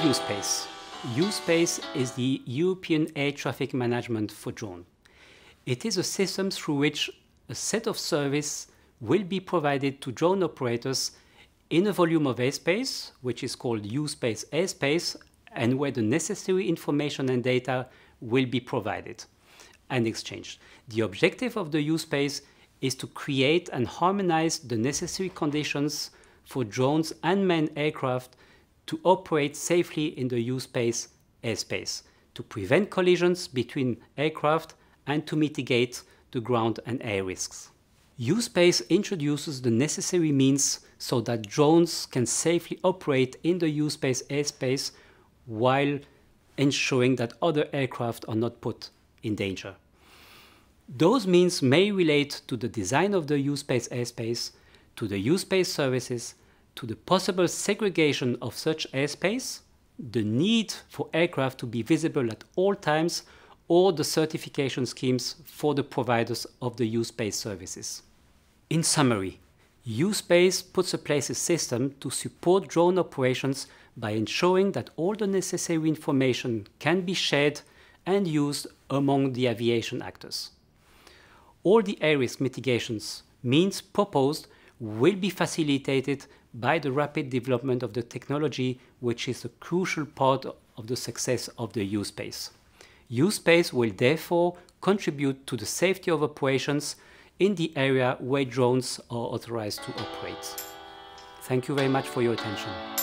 USpace? USpace is the European Air Traffic Management for Drone. It is a system through which a set of service will be provided to drone operators in a volume of airspace, which is called USpace airspace, and where the necessary information and data will be provided and exchanged. The objective of the USpace is to create and harmonize the necessary conditions for drones and manned aircraft to operate safely in the U-space airspace, to prevent collisions between aircraft and to mitigate the ground and air risks. U-space introduces the necessary means so that drones can safely operate in the U-space airspace while ensuring that other aircraft are not put in danger. Those means may relate to the design of the U-space airspace, to the U-space services, to the possible segregation of such airspace, the need for aircraft to be visible at all times, or the certification schemes for the providers of the use space services. In summary, use space puts in place a system to support drone operations by ensuring that all the necessary information can be shared and used among the aviation actors. All the air risk mitigations means proposed will be facilitated by the rapid development of the technology, which is a crucial part of the success of the U-Space. U-Space will therefore contribute to the safety of operations in the area where drones are authorized to operate. Thank you very much for your attention.